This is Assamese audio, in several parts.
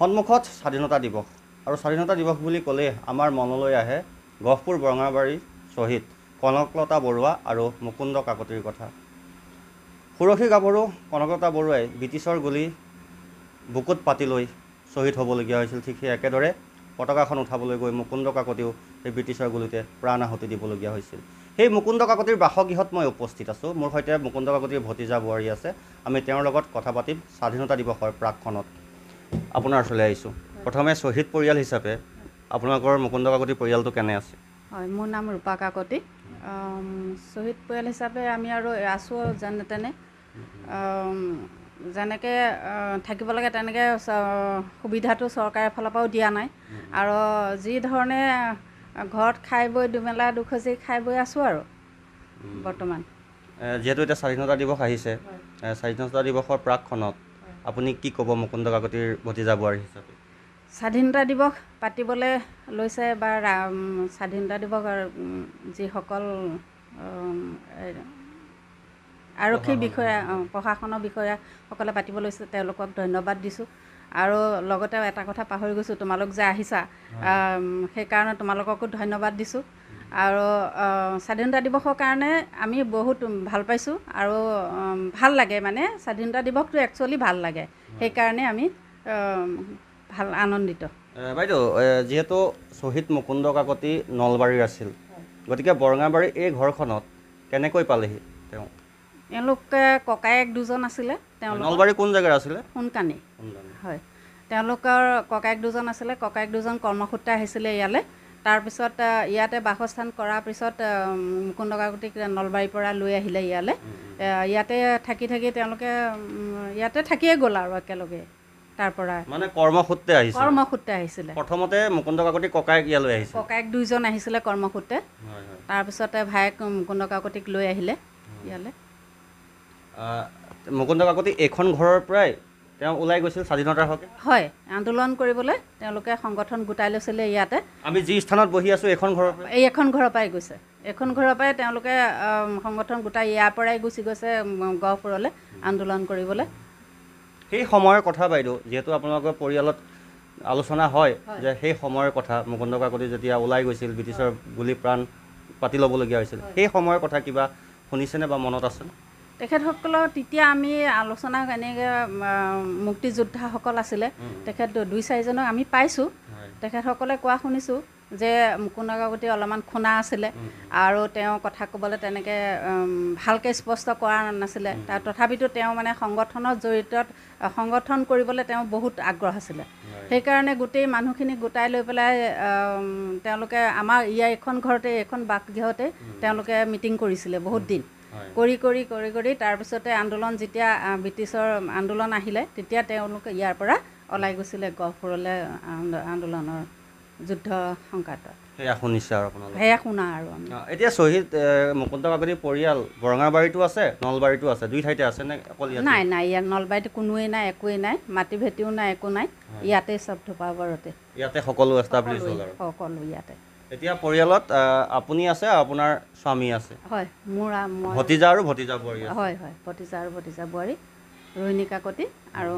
সন্মুখত স্বাধীনতা দিৱস আৰু স্বাধীনতা দিৱস বুলি ক'লে আমাৰ মনলৈ আহে গহপুৰ বৰঙাবাৰী শ্বহীদ কনকলতা বৰুৱা আৰু মুকুন্দ কাকতিৰ কথা সুৰক্ষী গাভৰু কনকলতা বৰুৱাই ব্ৰিটিছৰ গুলি বুকুত পাতি লৈ শ্বহীদ হ'বলগীয়া হৈছিল ঠিক সেই একেদৰে পতাকাখন উঠাবলৈ গৈ মুকুন্দ কাকতিও সেই ব্ৰিটিছৰ গুলিতে প্ৰাণ আহুতি দিবলগীয়া হৈছিল সেই মুকুন্দ কাকতিৰ বাসগৃহত মই উপস্থিত আছোঁ মোৰ সৈতে মুকুন্দ কাকতিৰ ভতিজা বোৱাৰী আছে আমি তেওঁৰ লগত কথা পাতিম স্বাধীনতা দিৱসৰ প্ৰাকখনত আপোনাৰ ওচৰলৈ আহিছোঁ প্ৰথমে শ্বহীদ পৰিয়াল হিচাপে আপোনালোকৰ মুকুন্দ কাকতি পৰিয়ালটো কেনে আছে হয় মোৰ নাম ৰূপা কাকতি শ্বহীদ পৰিয়াল হিচাপে আমি আৰু আছোঁ যেনে তেনে যেনেকৈ থাকিব লাগে তেনেকৈ সুবিধাটো চৰকাৰৰ ফালৰ পৰাও দিয়া নাই আৰু যি ধৰণে ঘৰত খাই বৈ দুমেলা দুখজি খাই বৈ আছোঁ আৰু বৰ্তমান যিহেতু এতিয়া স্বাধীনতা দিৱস আহিছে স্বাধীনতা দিৱসৰ প্ৰাকখনত আপুনি কি ক'ব মুকুন্দ কাকতিৰ ভতিজা বোৱাৰী হিচাপে স্বাধীনতা দিৱস পাতিবলৈ লৈছে বা স্বাধীনতা দিৱস যিসকল আৰক্ষী বিষয়া প্ৰশাসনৰ বিষয়াসকলে পাতিব লৈছে তেওঁলোকক ধন্যবাদ দিছোঁ আৰু লগতে এটা কথা পাহৰি গৈছোঁ তোমালোক যে আহিছা সেইকাৰণে তোমালোককো ধন্যবাদ দিছোঁ আৰু স্বাধীনতা দিৱসৰ কাৰণে আমি বহুত ভাল পাইছোঁ আৰু ভাল লাগে মানে স্বাধীনতা দিৱসটো একচুৱেলি ভাল লাগে সেইকাৰণে আমি ভাল আনন্দিত বাইদেউ যিহেতু শ্বহীদ মুকুন্দ কাকতি নলবাৰীৰ আছিল গতিকে বৰঙাবাৰী এই ঘৰখনত কেনেকৈ পালেহি তেওঁ এওঁলোকে ককায়েক দুজন আছিলে তেওঁলোক নলবাৰী কোন জেগাৰ আছিলে সোনকানি হয় তেওঁলোকৰ ককায়েক দুজন আছিলে ককায়েক দুজন কৰ্মসূত্ৰে আহিছিলে ইয়ালৈ তাৰপিছত ইয়াতে বাসস্থান কৰাৰ পিছত মুকুন্দ কাকতিক নলবাৰীৰ পৰা লৈ আহিলে ইয়ালৈ ইয়াতে থাকি থাকি তেওঁলোকে ইয়াতে থাকিয়ে গ'ল আৰু একেলগে মুকুন্দ কাকতি এইখন ঘৰৰ পৰাই তেওঁ ওলাই গৈছিল স্বাধীনতাৰ হকে হয় আন্দোলন কৰিবলৈ তেওঁলোকে সংগঠন গোটাই লৈছিলে ইয়াতে আমি যি স্থানত বহি আছোঁ এখন ঘৰৰ পৰা এই এখন ঘৰৰ পৰাই গৈছে এখন ঘৰৰ পৰাই তেওঁলোকে সংগঠন গোটাই ইয়াৰ পৰাই গুচি গৈছে গহপুৰলৈ আন্দোলন কৰিবলৈ সেই সময়ৰ কথা বাইদেউ যিহেতু আপোনালোকৰ পৰিয়ালত আলোচনা হয় যে সেই সময়ৰ কথা মুকুন্দ কাকতি যেতিয়া ওলাই গৈছিল ব্ৰিটিছৰ গুলি প্ৰাণ পাতি ল'বলগীয়া হৈছিল সেই সময়ৰ কথা কিবা শুনিছেনে বা মনত আছে তেখেতসকলৰ তেতিয়া আমি আলোচনা এনেকৈ মুক্তিযোদ্ধাসকল আছিলে তেখেত দুই চাৰিজনক আমি পাইছোঁ তেখেতসকলে কোৱা শুনিছোঁ যে মুকুন্দ কাকতি অলপমান খুন্দা আছিলে আৰু তেওঁ কথা ক'বলৈ তেনেকৈ ভালকৈ স্পষ্ট কৰা নাছিলে তথাপিতো তেওঁ মানে সংগঠনৰ জড়িত সংগঠন কৰিবলৈ তেওঁ বহুত আগ্ৰহ আছিলে সেইকাৰণে গোটেই মানুহখিনিক গোটাই লৈ পেলাই তেওঁলোকে আমাৰ ইয়াৰ এইখন ঘৰতে এইখন বাসগৃহতে তেওঁলোকে মিটিং কৰিছিলে বহুত দিন কৰি কৰি কৰি কৰি তাৰপিছতে আন্দোলন যেতিয়া ব্ৰিটিছৰ আন্দোলন আহিলে তেতিয়া তেওঁলোকে ইয়াৰ পৰা ওলাই গৈছিলে গহপুৰলৈ আন্দোলনৰ যুদ্ধ সংক্ৰান্তত সেয়া শুনিছে আৰু আপোনালোকে সেয়া শুনা আৰু এতিয়া শ্বহীদ মুকুন্দ কাকতি পৰিয়াল বৰঙাবাৰীটো আছে নলবাৰীটো আছে দুই ঠাইতে আছে নে অকল নাই নাই ইয়াত নলবাৰীত কোনোৱেই নাই একোৱেই নাই মাটি ভেটিও নাই একো নাই ইয়াতে চব ধোপাবৰতে ইয়াতে সকলো এষ্টাব্লিছ হ'ল সকলো ইয়াতে এতিয়া পৰিয়ালত আপুনি আছে আপোনাৰ স্বামী আছে হয় মোৰ ভতিজা আৰু ভতিজা বোৱাৰী হয় হয় ভতিজা আৰু ভতিজা বোৱাৰী ৰোহিণী কাকতি আৰু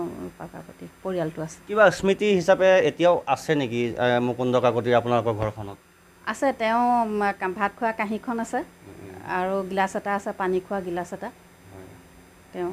কাকতি পৰিয়ালটো আছে কিবা স্মৃতি হিচাপে এতিয়াও আছে নেকি মুকুন্দ কাকতি আপোনালোকৰ ঘৰখনত আছে তেওঁ ভাত খোৱা কাঁহীখন আছে আৰু গিলাচ এটা আছে পানী খোৱা গিলাচ এটা তেওঁ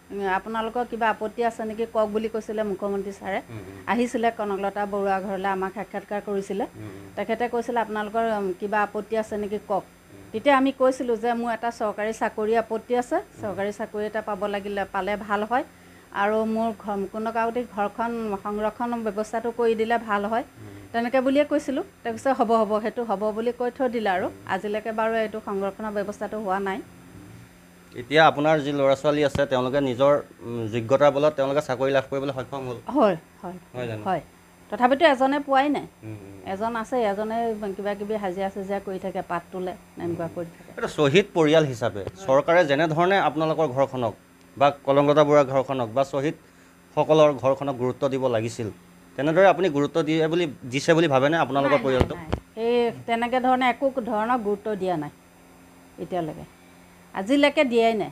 আপোনালোকৰ কিবা আপত্তি আছে নেকি কওক বুলি কৈছিলে মুখ্যমন্ত্ৰী ছাৰে আহিছিলে কনকলতা বৰুৱা ঘৰলৈ আমাক সাক্ষাৎকাৰ কৰিছিলে তেখেতে কৈছিলে আপোনালোকৰ কিবা আপত্তি আছে নেকি কওক তেতিয়া আমি কৈছিলোঁ যে মোৰ এটা চৰকাৰী চাকৰি আপত্তি আছে চৰকাৰী চাকৰি এটা পাব লাগিলে পালে ভাল হয় আৰু মোৰ ঘৰ কোনো কাউতে ঘৰখন সংৰক্ষণ ব্যৱস্থাটো কৰি দিলে ভাল হয় তেনেকৈ বুলিয়ে কৈছিলোঁ তাৰপিছত হ'ব হ'ব সেইটো হ'ব বুলি কৈ থৈ দিলে আৰু আজিলৈকে বাৰু এইটো সংৰক্ষণৰ ব্যৱস্থাটো হোৱা নাই এতিয়া আপোনাৰ যি ল'ৰা ছোৱালী আছে তেওঁলোকে নিজৰ যোগ্যতাৰ বলত তেওঁলোকে চাকৰি লাভ কৰিবলৈ সক্ষম হ'ল হয় তথাপিতো এজনে পোৱাই নাই এজন আছে এজনে কিবা কিবি হাজিৰা চাজিৰা কৰি থাকে পাত তোলে এনেকুৱা কৰি থাকে শ্বহীদ পৰিয়াল হিচাপে চৰকাৰে যেনেধৰণে আপোনালোকৰ ঘৰখনক বা কলংকতা বৰুৱাৰ ঘৰখনক বা শ্বহীদসকলৰ ঘৰখনক গুৰুত্ব দিব লাগিছিল তেনেদৰে আপুনি গুৰুত্ব দিয়ে বুলি দিছে বুলি ভাবেনে আপোনালোকৰ পৰিয়ালটো এই তেনেকৈ ধৰণে একো ধৰণৰ গুৰুত্ব দিয়া নাই এতিয়ালৈকে আজিলৈকে দিয়াই নাই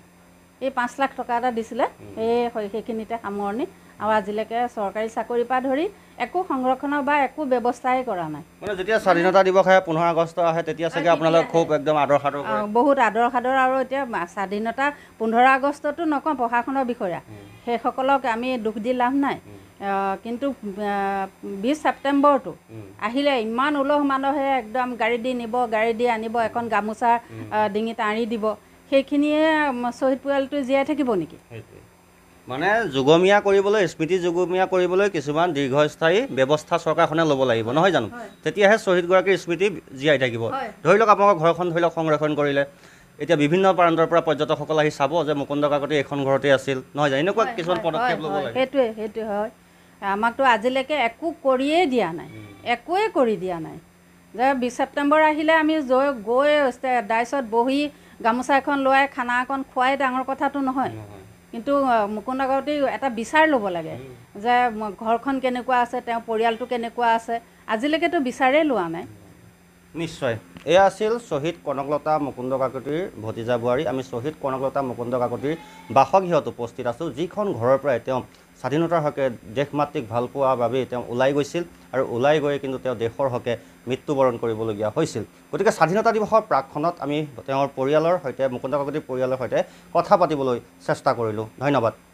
এই পাঁচ লাখ টকা এটা দিছিলে সেই সেইখিনিতে সামৰণি আৰু আজিলৈকে চৰকাৰী চাকৰিৰ পৰা ধৰি একো সংৰক্ষণৰ বা একো ব্যৱস্থাই কৰা নাই মানে যেতিয়া স্বাধীনতা দিৱস আহে পোন্ধৰ আগষ্ট আহে তেতিয়া চাগে আপোনালোকে খুব একদম আদৰ সাদৰ বহুত আদৰ সাদৰ আৰু এতিয়া স্বাধীনতা পোন্ধৰ আগষ্টতো নকওঁ প্ৰশাসনৰ বিষয়া সেইসকলক আমি দুখ দি লাভ নাই কিন্তু বিছ ছেপ্টেম্বৰটো আহিলে ইমান উলহ মানুহে একদম গাড়ী দি নিব গাড়ী দি আনিব এখন গামোচা ডিঙিত আঁৰি দিব সেইখিনিয়ে শ্বহীদ পৰিয়ালটো জীয়াই থাকিব নেকি মানে যুগমীয়া কৰিবলৈ স্মৃতি যুগমীয়া কৰিবলৈ কিছুমান দীৰ্ঘস্থায়ী ব্যৱস্থা চৰকাৰখনে ল'ব লাগিব নহয় জানো তেতিয়াহে শ্বহীদগৰাকীৰ স্মৃতি জীয়াই থাকিব ধৰি লওক আপোনালোকৰ ঘৰখন ধৰি লওক সংৰক্ষণ কৰিলে এতিয়া বিভিন্ন প্ৰান্তৰ পৰা পৰ্যটকসকল আহি চাব যে মুকুন্দ কাকতি এইখন ঘৰতে আছিল নহয় জানো এনেকুৱা কিছুমান পদক্ষেপ ল'ব লাগে সেইটোৱে সেইটোৱে হয় আমাকতো আজিলৈকে একো কৰিয়েই দিয়া নাই একোৱেই কৰি দিয়া নাই যে বিছ ছেপ্টেম্বৰ আহিলে আমি গৈ ডাইছত বহি গামোচা এখন লোৱাই খানা এখন খুৱাই ডাঙৰ কথাটো নহয় কিন্তু মুকুন্দ আগতেই এটা বিচাৰ ল'ব লাগে যে ঘৰখন কেনেকুৱা আছে তেওঁৰ পৰিয়ালটো কেনেকুৱা আছে আজিলৈকেতো বিচাৰেই লোৱা নাই নিশ্চয় এয়া আছিল শ্বহীদ কনকলতা মুকুন্দ কাকতিৰ ভতিজা বোৱাৰী আমি শ্বহীদ কনকলতা মুকুন্দ কাকতিৰ বাসগৃহত উপস্থিত আছোঁ যিখন ঘৰৰ পৰাই তেওঁ স্বাধীনতাৰ হকে দেশ মাতৃক ভাল পোৱা বাবেই তেওঁ ওলাই গৈছিল আৰু ওলাই গৈ কিন্তু তেওঁ দেশৰ হকে মৃত্যুবৰণ কৰিবলগীয়া হৈছিল গতিকে স্বাধীনতা দিৱসৰ প্ৰাকখনত আমি তেওঁৰ পৰিয়ালৰ সৈতে মুকুন্দ কাকতিৰ পৰিয়ালৰ সৈতে কথা পাতিবলৈ চেষ্টা কৰিলোঁ ধন্যবাদ